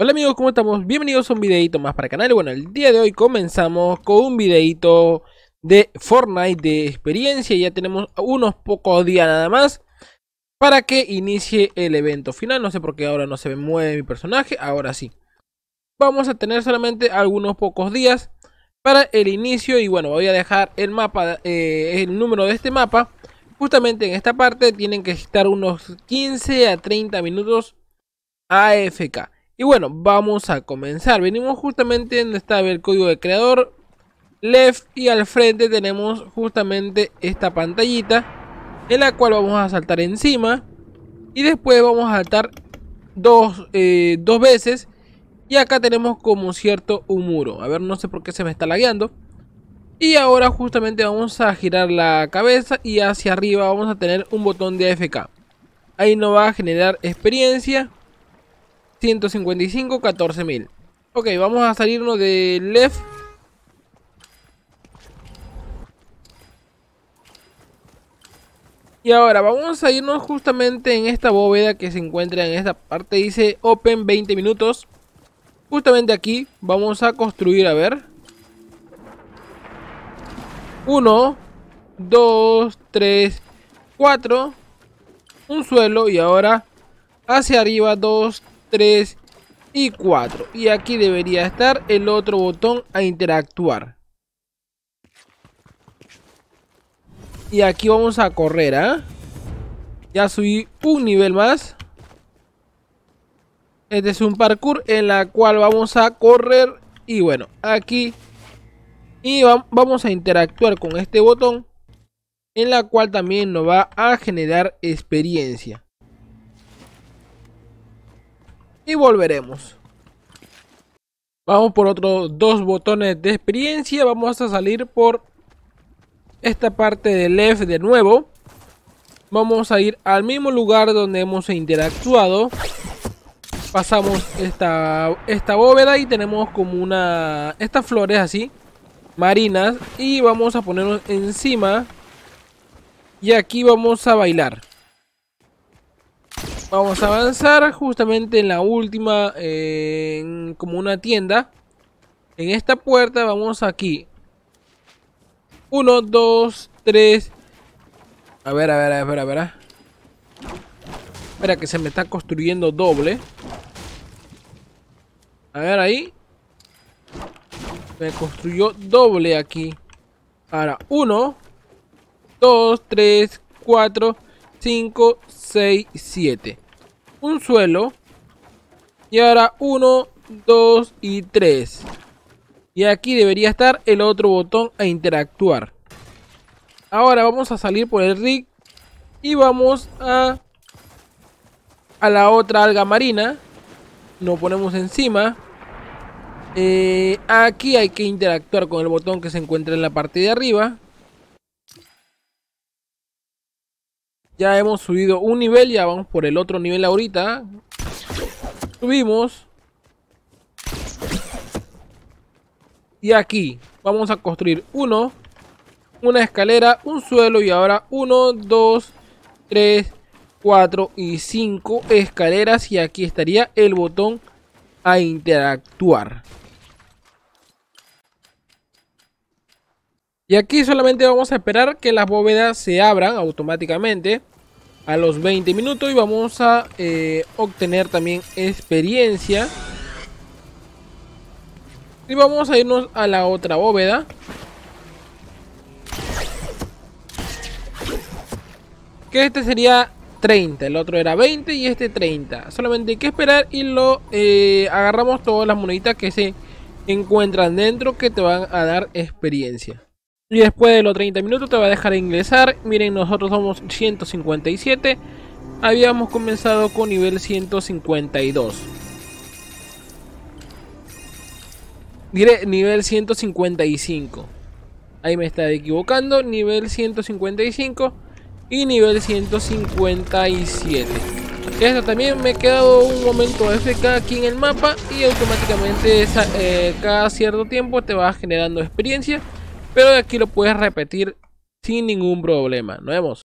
Hola amigos, ¿cómo estamos? Bienvenidos a un videito más para el canal. Bueno, el día de hoy comenzamos con un videito de Fortnite de experiencia. Ya tenemos unos pocos días nada más para que inicie el evento final. No sé por qué ahora no se mueve mi personaje, ahora sí. Vamos a tener solamente algunos pocos días para el inicio y bueno, voy a dejar el mapa, eh, el número de este mapa. Justamente en esta parte tienen que estar unos 15 a 30 minutos AFK. Y bueno, vamos a comenzar. Venimos justamente donde estaba el código de creador. Left y al frente tenemos justamente esta pantallita. En la cual vamos a saltar encima. Y después vamos a saltar dos, eh, dos veces. Y acá tenemos como cierto un muro. A ver, no sé por qué se me está lagueando. Y ahora justamente vamos a girar la cabeza y hacia arriba vamos a tener un botón de AFK. Ahí nos va a generar experiencia. 155, 14.000. Ok, vamos a salirnos de left. Y ahora vamos a irnos justamente en esta bóveda que se encuentra en esta parte. Dice open 20 minutos. Justamente aquí vamos a construir, a ver. 1, 2, 3, 4. Un suelo y ahora hacia arriba dos 3 y 4. Y aquí debería estar el otro botón a interactuar. Y aquí vamos a correr, ¿ah? Ya subí un nivel más. Este es un parkour en la cual vamos a correr. Y bueno, aquí. Y vamos a interactuar con este botón. En la cual también nos va a generar experiencia y volveremos. Vamos por otros dos botones de experiencia. Vamos a salir por esta parte de left de nuevo. Vamos a ir al mismo lugar donde hemos interactuado. Pasamos esta, esta bóveda y tenemos como una... Estas flores así, marinas. Y vamos a ponernos encima. Y aquí vamos a bailar. Vamos a avanzar justamente en la última, como una tienda. En esta puerta vamos aquí. Uno, dos, tres. A ver, a ver, a ver, a ver. Espera que se me está construyendo doble. A ver ahí. Me construyó doble aquí. Ahora, uno, dos, tres, cuatro, cinco, 6, 7. Un suelo. Y ahora 1, 2 y 3. Y aquí debería estar el otro botón a interactuar. Ahora vamos a salir por el rig. Y vamos a... A la otra alga marina. Nos ponemos encima. Eh, aquí hay que interactuar con el botón que se encuentra en la parte de arriba. Ya hemos subido un nivel, ya vamos por el otro nivel ahorita. Subimos. Y aquí vamos a construir uno, una escalera, un suelo y ahora uno, dos, tres, cuatro y cinco escaleras. Y aquí estaría el botón a interactuar. Y aquí solamente vamos a esperar que las bóvedas se abran automáticamente a los 20 minutos y vamos a eh, obtener también experiencia. Y vamos a irnos a la otra bóveda. Que este sería 30, el otro era 20 y este 30. Solamente hay que esperar y lo eh, agarramos todas las moneditas que se encuentran dentro que te van a dar experiencia. Y después de los 30 minutos te va a dejar ingresar. Miren, nosotros somos 157. Habíamos comenzado con nivel 152. Miren, nivel 155. Ahí me está equivocando. Nivel 155 y nivel 157. Esto también me he quedado un momento FK aquí en el mapa y automáticamente eh, cada cierto tiempo te va generando experiencia. Pero aquí lo puedes repetir sin ningún problema. Nos vemos.